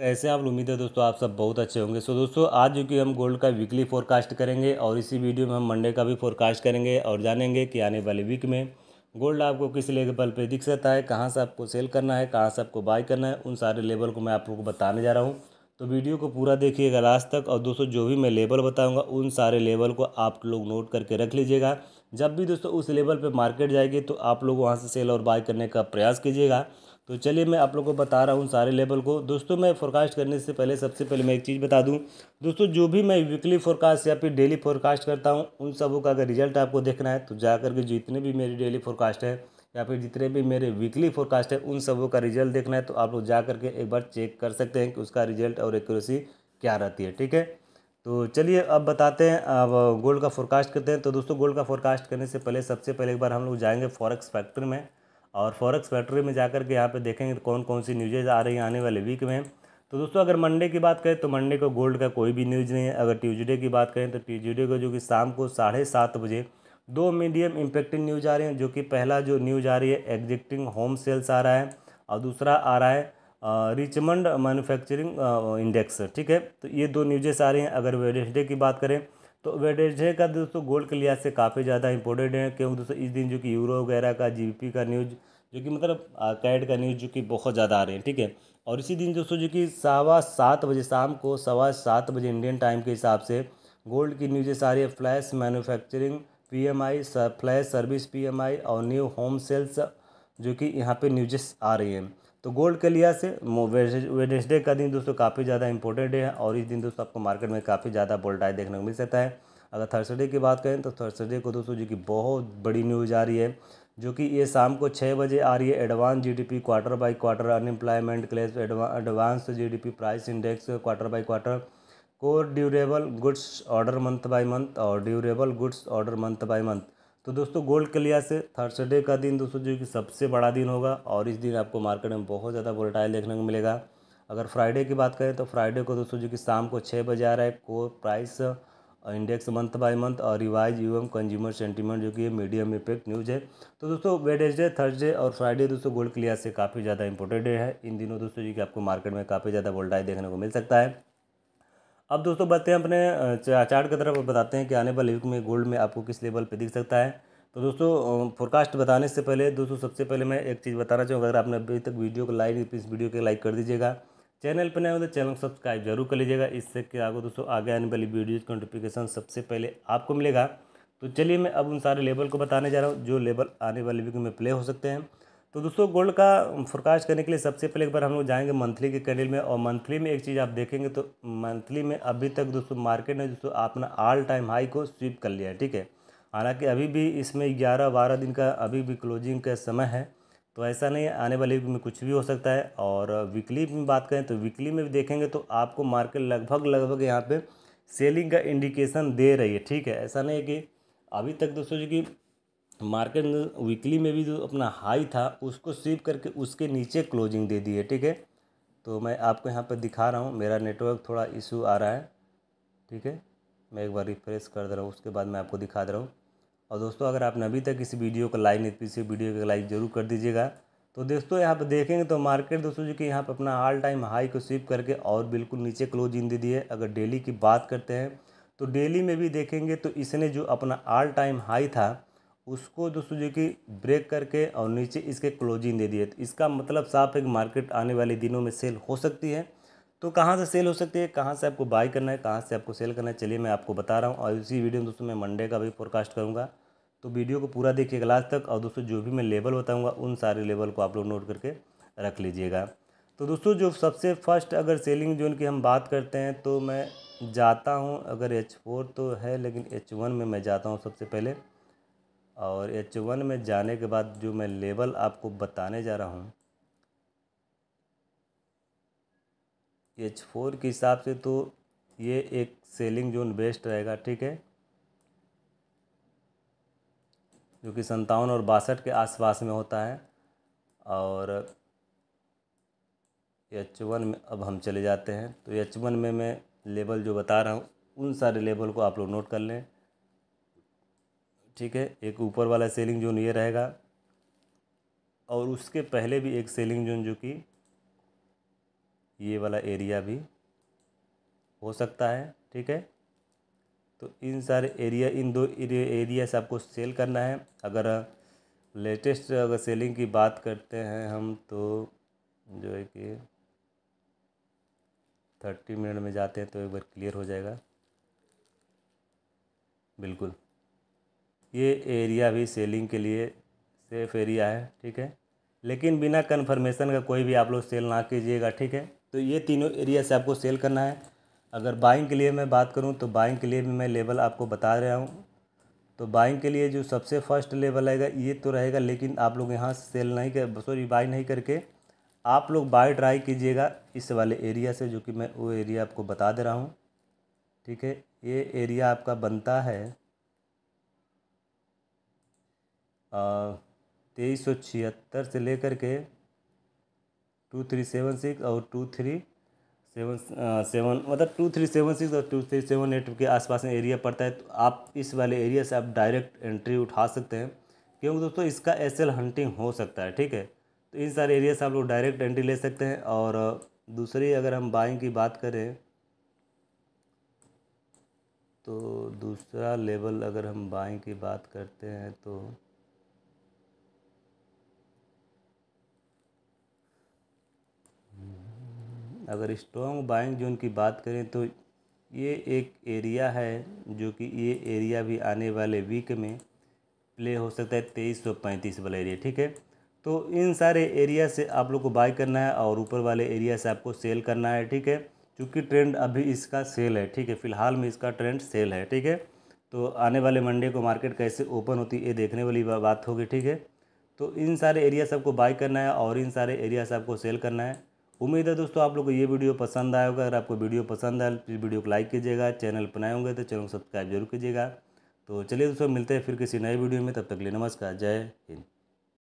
कैसे तो आप उम्मीद है दोस्तों आप सब बहुत अच्छे होंगे सो दोस्तों आज जो कि हम गोल्ड का वीकली फोरकास्ट करेंगे और इसी वीडियो में हम मंडे का भी फोरकास्ट करेंगे और जानेंगे कि आने वाले वीक में गोल्ड आपको किस लेवल पे दिख सकता है कहाँ से आपको सेल करना है कहाँ से आपको बाय करना है उन सारे लेवल को मैं आप लोग को बताने जा रहा हूँ तो वीडियो को पूरा देखिएगा लास्ट तक और दोस्तों जो भी मैं लेवल बताऊँगा उन सारे लेवल को आप लोग नोट करके रख लीजिएगा जब भी दोस्तों उस लेवल पे मार्केट जाएगी तो आप लोग वहाँ से सेल और बाय करने का प्रयास कीजिएगा तो चलिए मैं आप लोग को बता रहा हूँ सारे लेवल को दोस्तों मैं फोरकास्ट करने से पहले सबसे पहले मैं एक चीज़ बता दूँ दोस्तों जो भी मैं वीकली फोरकास्ट या फिर डेली फोरकास्ट करता हूँ उन सबों का अगर रिजल्ट आपको देखना है तो जा करके जितने भी मेरी डेली फोरकास्ट है या फिर जितने भी मेरे वीकली फोरकास्ट है उन सबों का रिजल्ट देखना है तो आप लोग जा करके एक बार चेक कर सकते हैं कि उसका रिजल्ट और एक्यूरेसी क्या रहती है ठीक है तो चलिए अब बताते हैं अब गोल्ड का फोरकास्ट करते हैं तो दोस्तों गोल्ड का फोरकास्ट करने से पहले सबसे पहले एक बार हम लोग जाएंगे फॉरेक्स फैक्ट्री में और फॉरेक्स फैक्ट्री में जाकर के यहाँ पे देखेंगे कौन कौन सी न्यूजेज आ रही हैं आने वाले वीक में तो दोस्तों अगर मंडे की बात करें तो मंडे को गोल्ड का कोई भी न्यूज़ नहीं है अगर ट्यूजडे की बात करें तो ट्यूजडे को जो कि शाम को साढ़े सात बजे दो मीडियम इम्पेक्टिंग न्यूज़ आ रही हैं जो कि पहला जो न्यूज़ आ रही है एग्जिटिंग होम सेल्स आ रहा है और दूसरा आ रहा है रिचमंड मैन्युफैक्चरिंग इंडेक्स ठीक है तो ये दो न्यूजेस आ रही हैं अगर वेडेसडे की बात करें तो वेडेसडे का दोस्तों गोल्ड के लिहाज से काफ़ी ज़्यादा इंपॉर्टेंट है क्योंकि दोस्तों इस दिन जो कि यूरो वगैरह का जी का न्यूज़ जो कि मतलब कैड का न्यूज़ जो कि बहुत ज़्यादा आ रहे हैं ठीक है और इसी दिन दोस्तों जो कि सवा सात बजे शाम को सवा सात बजे इंडियन टाइम के हिसाब से गोल्ड की न्यूज़ेस आ रही है flash manufacturing PMI flash service PMI और न्यू होम सेल्स जो कि यहाँ पे न्यूजेस आ रही हैं तो गोल्ड के लिहाज से वेडनेसडे का दिन दोस्तों काफ़ी ज़्यादा इंपॉर्टेंट है और इस दिन दोस्तों आपको मार्केट में काफ़ी ज़्यादा बोल्टाई देखने को मिल सकता है अगर थर्सडे की बात करें तो थर्सडे को दोस्तों जो कि बहुत बड़ी न्यूज़ आ रही है जो कि ये शाम को छः बजे आ रही है advance GDP quarter by quarter unemployment claims advance GDP price index quarter by quarter core durable goods order month by month और durable goods order month by month तो दोस्तों गोल्ड क्लियर से थर्सडे का दिन दोस्तों जो कि सबसे बड़ा दिन होगा और इस दिन आपको मार्केट में बहुत ज़्यादा वोलेटाइल देखने को मिलेगा अगर फ्राइडे की बात करें तो फ्राइडे को दोस्तों जो कि शाम को छः बजे आ रहा है को price index month by month और रिवाइज यूएम कंज्यूमर सेंटीमेंट जो कि मीडियम इफेक्ट न्यूज़ है तो दोस्तों वेडेजडे थर्सडे और फ्राइडे दोस्तों गोल्ड क्लियर से काफ़ी ज़्यादा इंपॉर्टेंट है इन दिनों दोस्तों जो कि आपको मार्केट में काफ़ी ज़्यादा वोल्टाइल देखने को मिल सकता है अब दोस्तों बताते हैं अपने चार्ट की तरफ बताते हैं कि आने वाले वीक में गोल्ड में आपको किस लेवल पर दिख सकता है तो दोस्तों फोरकास्ट बताने से पहले दोस्तों सबसे पहले मैं एक चीज़ बताना चाहूँगा अगर आपने अभी तक वीडियो को लाइक इस वीडियो के लाइक कर दीजिएगा चैनल पर नए हो तो चैनल को सब्सक्राइब जरूर कर लीजिएगा इससे कि आगे दोस्तों आगे आने वाली वीडियोज़ का नोटिफिकेशन सबसे पहले आपको मिलेगा तो चलिए मैं अब उन सारे लेवल को बताने जा रहा हूँ जो लेवल आने वाले वीक में प्ले हो सकते हैं तो दोस्तों गोल्ड का फोरकास्ट करने के लिए सबसे पहले एक बार हम लोग जाएंगे मंथली के कैंडल में और मंथली में एक चीज़ आप देखेंगे तो मंथली में अभी तक दोस्तों मार्केट ने दोस्तों अपना ऑल टाइम हाई को स्वीप कर लिया है ठीक है हालांकि अभी भी इसमें ग्यारह बारह दिन का अभी भी क्लोजिंग का समय है तो ऐसा नहीं आने वाले में कुछ भी हो सकता है और वीकली में बात करें तो वीकली में भी देखेंगे तो आपको मार्केट लगभग लगभग यहाँ पर सेलिंग का इंडिकेशन दे रही है ठीक है ऐसा नहीं है कि अभी तक दोस्तों जो कि मार्केट वीकली में भी जो अपना हाई था उसको स्वीप करके उसके नीचे क्लोजिंग दे दी है ठीक है तो मैं आपको यहाँ पर दिखा रहा हूँ मेरा नेटवर्क थोड़ा इशू आ रहा है ठीक है मैं एक बार रिफ्रेश कर दे रहा हूँ उसके बाद मैं आपको दिखा दे रहा हूँ और दोस्तों अगर आपने अभी तक इस वीडियो को लाइक नहीं किसी वीडियो का लाइक ज़रूर कर दीजिएगा तो दोस्तों यहाँ पर देखेंगे तो मार्केट दोस्तों जो कि यहाँ पर अपना ऑल टाइम हाई को स्वीप करके और बिल्कुल नीचे क्लोजिंग दे दी है अगर डेली की बात करते हैं तो डेली में भी देखेंगे तो इसने जो अपना ऑल टाइम हाई था उसको दोस्तों जो कि ब्रेक करके और नीचे इसके क्लोजिंग दे दिए तो इसका मतलब साफ है कि मार्केट आने वाले दिनों में सेल हो सकती है तो कहाँ से सेल हो सकती है कहाँ से आपको बाय करना है कहाँ से आपको सेल करना है चलिए मैं आपको बता रहा हूँ और इसी वीडियो में दोस्तों मैं मंडे का भी फोरकास्ट करूँगा तो वीडियो को पूरा देखिए लास्ट तक और दोस्तों जो भी मैं लेवल बताऊँगा उन सारे लेवल को आप लोग नोट करके रख लीजिएगा तो दोस्तों जो सबसे फर्स्ट अगर सेलिंग जोन की हम बात करते हैं तो मैं जाता हूँ अगर एच फोर तो है लेकिन एच वन में मैं जाता हूँ सबसे पहले और एच वन में जाने के बाद जो मैं लेवल आपको बताने जा रहा हूँ एच फोर के हिसाब से तो ये एक सेलिंग जोन बेस्ट रहेगा ठीक है जो कि संतावन और बासठ के आसपास में होता है और एच वन में अब हम चले जाते हैं तो एच वन में मैं लेवल जो बता रहा हूँ उन सारे लेवल को आप लोग नोट कर लें ठीक है एक ऊपर वाला सेलिंग जोन ये रहेगा और उसके पहले भी एक सेलिंग जोन जो कि ये वाला एरिया भी हो सकता है ठीक है तो इन सारे एरिया इन दो एरिया से आपको सेल करना है अगर लेटेस्ट अगर सेलिंग की बात करते हैं हम तो जो है कि थर्टी मिनट में जाते हैं तो एक बार क्लियर हो जाएगा बिल्कुल ये एरिया भी सेलिंग के लिए सेफ एरिया है ठीक है लेकिन बिना कन्फर्मेशन का कोई भी आप लोग सेल ना कीजिएगा ठीक है तो ये तीनों एरिया से आपको सेल करना है अगर बाइंग के लिए मैं बात करूँ तो बाइंग के लिए भी मैं लेवल आपको बता रहा हूँ तो बाइंग के लिए जो सबसे फर्स्ट लेवल आएगा ये तो रहेगा लेकिन आप लोग यहाँ से सेल नहीं कर सॉरी बाई नहीं करके आप लोग बाय ट्राई कीजिएगा इस वाले एरिया से जो कि मैं वो एरिया आपको बता दे रहा हूँ ठीक है ये एरिया आपका बनता है तेईस सौ छिहत्तर से लेकर के टू थ्री सेवन सिक्स और टू थ्री सेवन सेवन मतलब टू थ्री सेवन सिक्स और टू थ्री सेवन एट के आसपास में एरिया पड़ता है तो आप इस वाले एरिया से आप डायरेक्ट एंट्री उठा सकते हैं क्योंकि दोस्तों इसका एल हंटिंग हो सकता है ठीक है तो इन सारे एरिया से आप लोग डायरेक्ट एंट्री ले सकते हैं और दूसरी अगर हम बाइंग की बात करें तो दूसरा लेवल अगर हम बाइंग की बात करते हैं तो अगर स्ट्रॉन्ग बाइंग जोन की बात करें तो ये एक एरिया है जो कि ये एरिया भी आने वाले वीक में प्ले हो सकता है तेईस सौ पैंतीस वाला एरिया ठीक है तो इन सारे एरिया से आप लोग को बाय करना है और ऊपर वाले एरिया से आपको सेल करना है ठीक है क्योंकि ट्रेंड अभी इसका सेल है ठीक है फिलहाल में इसका ट्रेंड सेल है ठीक है तो आने वाले मंडे को मार्केट कैसे ओपन होती है ये देखने वाली बात होगी ठीक है तो इन सारे एरिया सबको बाय करना है और इन सारे एरिया से आपको सेल करना है उम्मीद है दोस्तों आप लोग को ये वीडियो पसंद आया होगा अगर आपको वीडियो पसंद आए प्लीज़ वीडियो को लाइक कीजिएगा चैनल बनाए होंगे तो चैनल को सब्सक्राइब जरूर कीजिएगा तो चलिए दोस्तों मिलते हैं फिर किसी नए वीडियो में तब तक के लिए नमस्कार जय हिंद